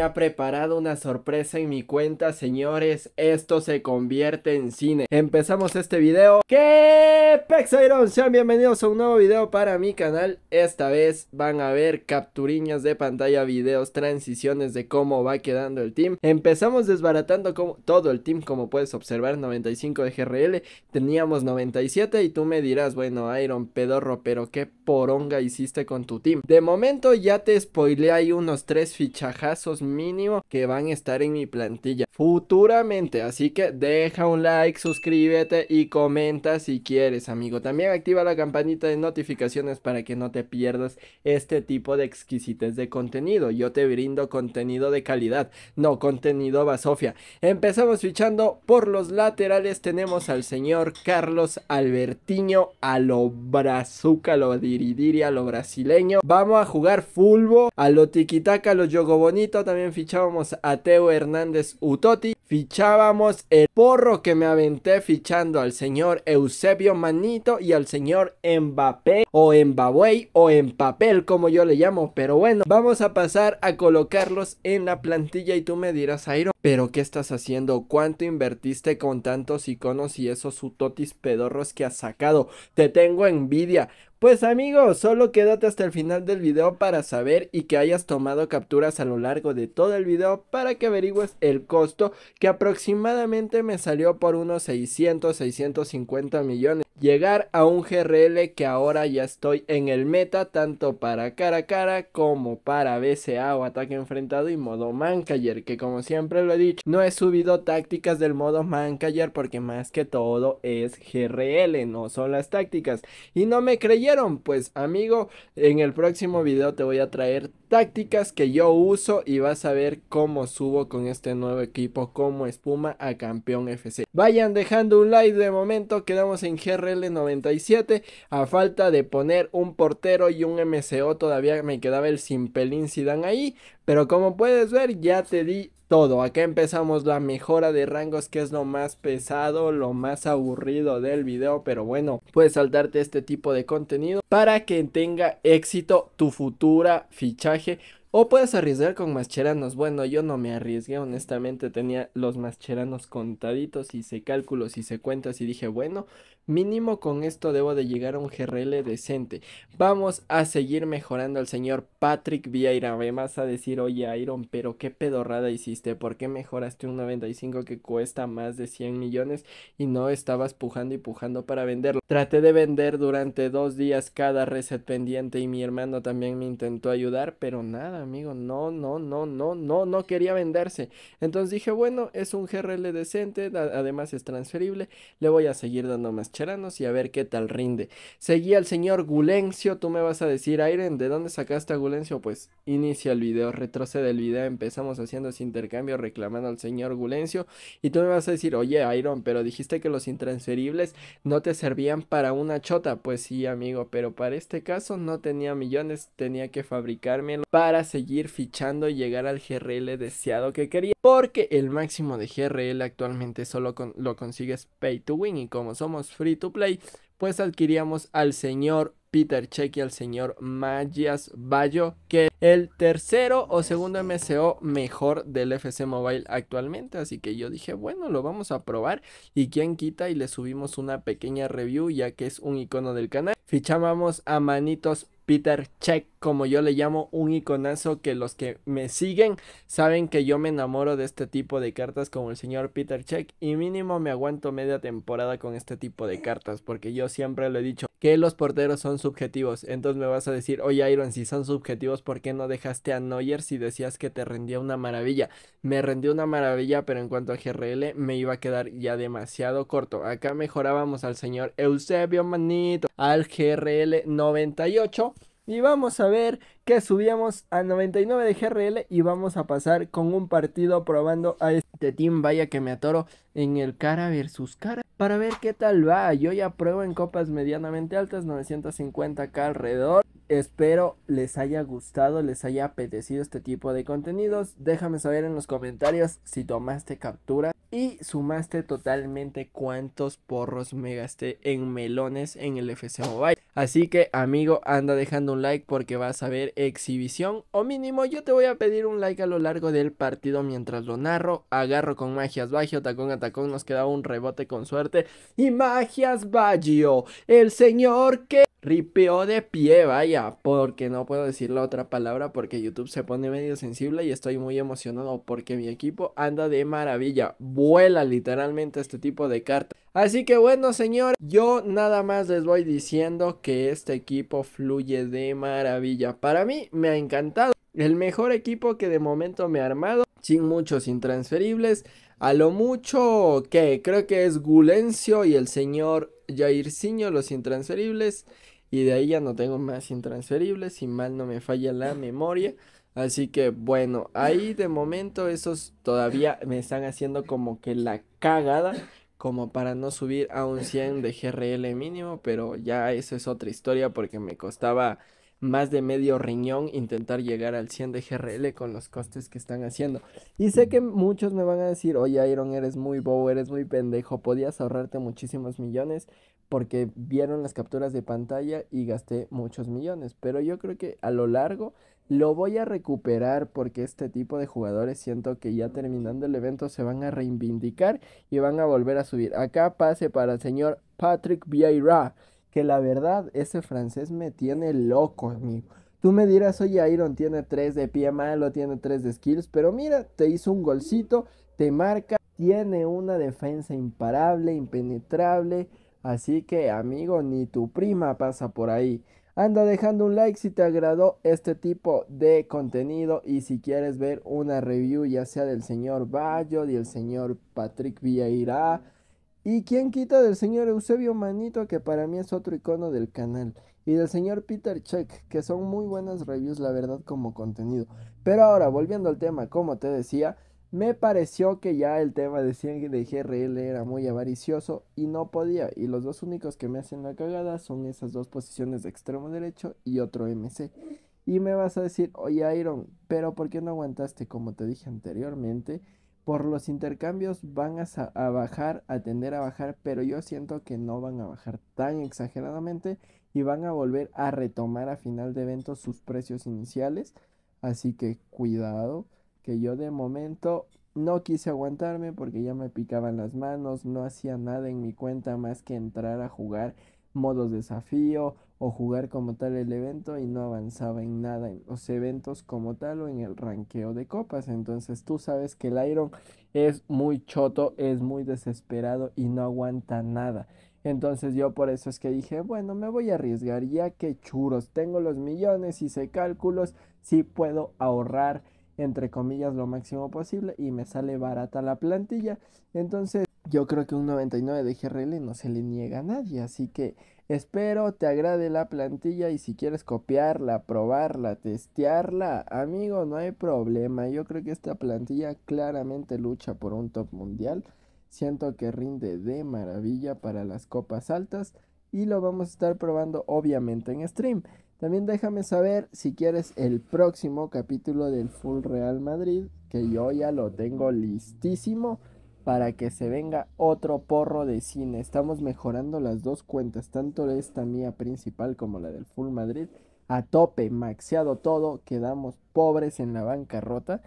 ha preparado una sorpresa en mi cuenta, señores. Esto se convierte en cine. Empezamos este video. ¡Qué Pexairon! Sean bienvenidos a un nuevo video para mi canal. Esta vez van a ver capturiñas de pantalla, videos, transiciones de cómo va quedando el team. Empezamos desbaratando todo el team, como puedes observar, 95 de GRL. Teníamos 97 y tú me dirás, bueno, Iron, pedorro, pero qué poronga hiciste con tu team. De momento ya te spoileé ahí unos tres fichajazos mínimo que van a estar en mi plantilla futuramente. Así que deja un like, suscríbete y comenta si quieres, amigo. También activa la campanita de notificaciones para que no te pierdas este tipo de exquisites de contenido. Yo te brindo contenido de calidad, no contenido basofia. Empezamos fichando por los laterales. Tenemos al señor Carlos Albertiño, a lo brazuca, a lo diridiri, a lo brasileño. Vamos a jugar fulbo, a lo tiquitaca, a lo yogo también fichábamos a Teo Hernández Utoti, fichábamos el porro que me aventé fichando al señor Eusebio Manito y al señor Mbappé o Mbabuey o papel como yo le llamo, pero bueno, vamos a pasar a colocarlos en la plantilla y tú me dirás, Airo, pero ¿qué estás haciendo? ¿Cuánto invertiste con tantos iconos y esos utotis pedorros que has sacado? Te tengo envidia. Pues amigos, solo quédate hasta el final del video para saber y que hayas tomado capturas a lo largo de todo el video para que averigües el costo que aproximadamente me salió por unos 600, 650 millones llegar a un GRL que ahora ya estoy en el meta, tanto para cara a cara como para BCA o ataque enfrentado y modo Mancayer, que como siempre lo he dicho, no he subido tácticas del modo Mancayer porque más que todo es GRL, no son las tácticas. Y no me creyeron, pues amigo, en el próximo video te voy a traer tácticas que yo uso y vas a ver cómo subo con este nuevo equipo como espuma a campeón FC. Vayan dejando un like de momento, quedamos en GRL 97 a falta de poner un portero y un MCO todavía me quedaba el sin pelín ahí, pero como puedes ver, ya te di todo. Acá empezamos la mejora de rangos, que es lo más pesado, lo más aburrido del video. Pero bueno, puedes saltarte este tipo de contenido para que tenga éxito tu futura fichaje o puedes arriesgar con mascheranos. Bueno, yo no me arriesgué, honestamente tenía los mascheranos contaditos, Y hice cálculos, se cuentas y dije, bueno, mínimo con esto debo de llegar a un GRL decente. Vamos a seguir mejorando al señor Patrick Vieira. Me vas a decir, oye Iron, pero qué pedorrada hiciste, ¿por qué mejoraste un 95 que cuesta más de 100 millones y no estabas pujando y pujando para venderlo? Traté de vender durante dos días cada reset pendiente y mi hermano también me intentó ayudar, pero nada amigo, no, no, no, no, no, no quería venderse. Entonces dije, bueno, es un GRL decente, además es transferible, le voy a seguir dando más charanos y a ver qué tal rinde. Seguí al señor Gulencio, tú me vas a decir, Airen, ¿de dónde sacaste a Gulencio? Pues inicia el video, retrocede el video, empezamos haciendo ese intercambio reclamando al señor Gulencio y tú me vas a decir, oye, Iron, pero dijiste que los intransferibles no te servían para una chota. Pues sí, amigo, pero para este caso no tenía millones, tenía que fabricármelo para seguir fichando y llegar al GRL deseado que quería. Porque el máximo de GRL actualmente solo lo consigues pay to win y como somos free to play, pues adquiríamos al señor Peter Check y al señor Magias Bayo, que el tercero o segundo MCO mejor del FC Mobile actualmente. Así que yo dije, bueno, lo vamos a probar y quien quita y le subimos una pequeña review ya que es un icono del canal. Fichábamos a Manitos Peter Check, como yo le llamo, un iconazo que los que me siguen saben que yo me enamoro de este tipo de cartas como el señor Peter Check y mínimo me aguanto media temporada con este tipo de cartas porque yo siempre lo he dicho, que los porteros son subjetivos. Entonces me vas a decir, oye Iron, si son subjetivos, ¿por qué no dejaste a Neuer si decías que te rendía una maravilla? Me rendió una maravilla, pero en cuanto a GRL me iba a quedar ya demasiado corto. Acá mejorábamos al señor Eusebio Manito, al GRL 98 y vamos a ver que subíamos a 99 de GRL y vamos a pasar con un partido probando a este team. Vaya que me atoro en el cara versus cara para ver qué tal va. Yo ya pruebo en copas medianamente altas, 950k alrededor. Espero les haya gustado, les haya apetecido este tipo de contenidos. Déjame saber en los comentarios si tomaste captura y sumaste totalmente cuántos porros me gasté en melones en el FC Mobile. Así que amigo, anda dejando un like porque vas a ver exhibición o mínimo yo te voy a pedir un like a lo largo del partido mientras lo narro. Agarro con Magias Baggio, tacón a tacón, nos queda un rebote con suerte y Magias Baggio, el señor que ripeó de pie, vaya, porque no puedo decir la otra palabra porque YouTube se pone medio sensible y estoy muy emocionado porque mi equipo anda de maravilla, vuela literalmente este tipo de cartas. Así que bueno, señor, yo nada más les voy diciendo que este equipo fluye de maravilla. Para mí me ha encantado, el mejor equipo que de momento me ha armado, sin muchos intransferibles. A lo mucho que creo que es Gulencio y el señor Jairzinho los intransferibles. Y de ahí ya no tengo más intransferibles, si mal no me falla la memoria. Así que bueno, ahí de momento esos todavía me están haciendo como que la cagada, como para no subir a un 100 de GRL mínimo, pero ya eso es otra historia porque me costaba más de medio riñón intentar llegar al 100 de GRL con los costes que están haciendo. Y sé que muchos me van a decir, oye Iron, eres muy bobo, eres muy pendejo, podías ahorrarte muchísimos millones porque vieron las capturas de pantalla y gasté muchos millones. Pero yo creo que a lo largo lo voy a recuperar porque este tipo de jugadores siento que ya terminando el evento se van a reivindicar y van a volver a subir. Acá pase para el señor Patrick Vieira que la verdad ese francés me tiene loco, amigo. Tú me dirás, oye, Iron tiene 3 de pie malo, tiene 3 de skills, pero mira, te hizo un golcito, te marca, tiene una defensa imparable, impenetrable, así que amigo, ni tu prima pasa por ahí. Anda dejando un like si te agradó este tipo de contenido y si quieres ver una review ya sea del señor Bayo, del señor Patrick Vieira, y quién quita del señor Eusebio Manito, que para mí es otro icono del canal, y del señor Peter Check, que son muy buenas reviews, la verdad, como contenido. Pero ahora, volviendo al tema, como te decía, me pareció que ya el tema de 100 de GRL era muy avaricioso y no podía. Y los dos únicos que me hacen la cagada son esas dos posiciones de extremo derecho y otro MC. Y me vas a decir, oye Iron, pero ¿por qué no aguantaste como te dije anteriormente? por los intercambios van a, bajar, a tender a bajar, pero yo siento que no van a bajar tan exageradamente y van a volver a retomar a final de evento sus precios iniciales. Así que cuidado, que yo de momento no quise aguantarme porque ya me picaban las manos, no hacía nada en mi cuenta más que entrar a jugar modos desafío o jugar como tal el evento y no avanzaba en nada en los eventos como tal o en el ranqueo de copas. Entonces tú sabes que el Iron es muy choto, es muy desesperado y no aguanta nada. Entonces yo por eso es que dije, bueno, me voy a arriesgar ya que churos, tengo los millones, hice cálculos, Si puedo ahorrar entre comillas lo máximo posible y me sale barata la plantilla. Entonces yo creo que un 99 de GRL no se le niega a nadie, así que espero te agrade la plantilla y si quieres copiarla, probarla, testearla, amigo, no hay problema. Yo creo que esta plantilla claramente lucha por un top mundial. Siento que rinde de maravilla para las copas altas y lo vamos a estar probando obviamente en stream. También déjame saber si quieres el próximo capítulo del Full Real Madrid, que yo ya lo tengo listísimo para que se venga otro porro de cine. Estamos mejorando las dos cuentas, tanto esta mía principal como la del Full Madrid. A tope, maxeado todo, quedamos pobres en la bancarrota.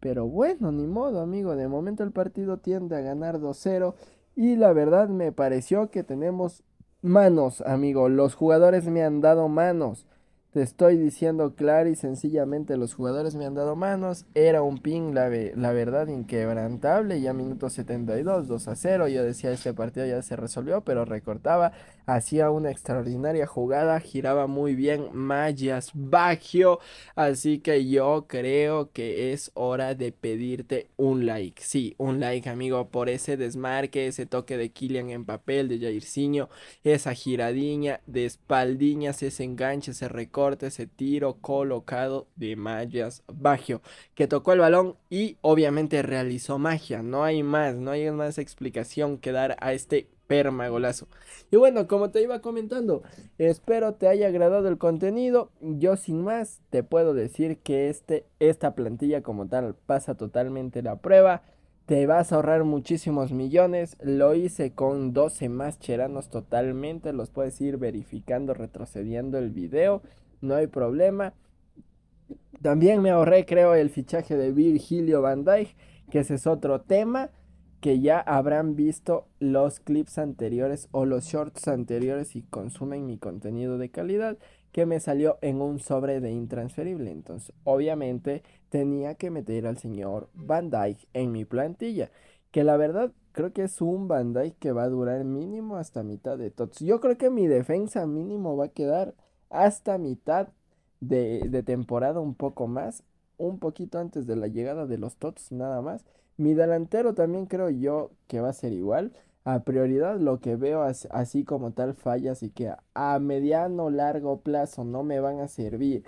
Pero bueno, ni modo, amigo. De momento el partido tiende a ganar 2-0. Y la verdad me pareció que tenemos manos, amigo. Los jugadores me han dado manos. Te estoy diciendo claro y sencillamente los jugadores me han dado manos. Era un ping, la, verdad, inquebrantable. Ya minuto 72, 2 a 0. Yo decía, este partido ya se resolvió, pero recortaba. Hacía una extraordinaria jugada. Giraba muy bien Mayas Baggio. Así que yo creo que es hora de pedirte un like. Sí, un like, amigo, por ese desmarque, ese toque de Kylian en papel, de Jairzinho. Esa giradiña de espaldiñas, ese enganche, ese recorte ese tiro colocado de Mayas Baggio, que tocó el balón y obviamente realizó magia. No hay más, no hay más explicación que dar a este permagolazo. Y bueno, como te iba comentando, espero te haya agradado el contenido. Yo sin más te puedo decir que este, esta plantilla como tal pasa totalmente la prueba. Te vas a ahorrar muchísimos millones. Lo hice con 12 más cheranos totalmente. Los puedes ir verificando, retrocediendo el video no hay problema. También me ahorré, creo, el fichaje de Virgilio Van Dijk, que ese es otro tema que ya habrán visto los clips anteriores o los shorts anteriores y consumen mi contenido de calidad que me salió en un sobre de intransferible. Entonces, obviamente, tenía que meter al señor Van Dyke en mi plantilla. Que la verdad, creo que es un Van Dyke que va a durar mínimo hasta mitad de tots. Yo creo que mi defensa mínimo va a quedar hasta mitad de, temporada, un poco más, un poquito antes de la llegada de los Tots, nada más. Mi delantero también creo yo que va a ser igual. A prioridad lo que veo así como tal falla y que a mediano largo plazo no me van a servir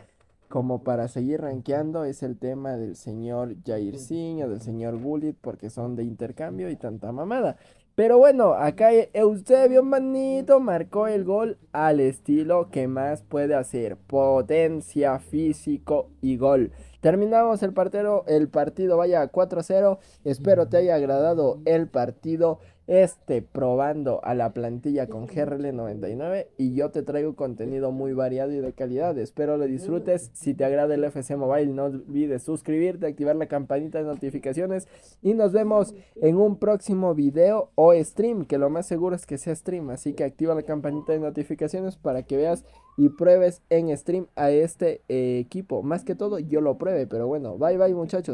como para seguir rankeando es el tema del señor Jairzinho, o del señor Bullet porque son de intercambio y tanta mamada. Pero bueno, acá e, Eusebio Manito marcó el gol al estilo que más puede hacer, potencia, físico y gol. Terminamos el, partero, el partido, vaya 4-0. Espero te haya agradado el partido este probando a la plantilla con GRL99 y yo te traigo contenido muy variado y de calidad. Espero lo disfrutes. Si te agrada el FC Mobile, no olvides suscribirte, activar la campanita de notificaciones y nos vemos en un próximo video o stream, que lo más seguro es que sea stream, así que activa la campanita de notificaciones para que veas y pruebes en stream a este eh, equipo. Más que todo, yo lo pruebe, pero bueno, bye bye muchachos.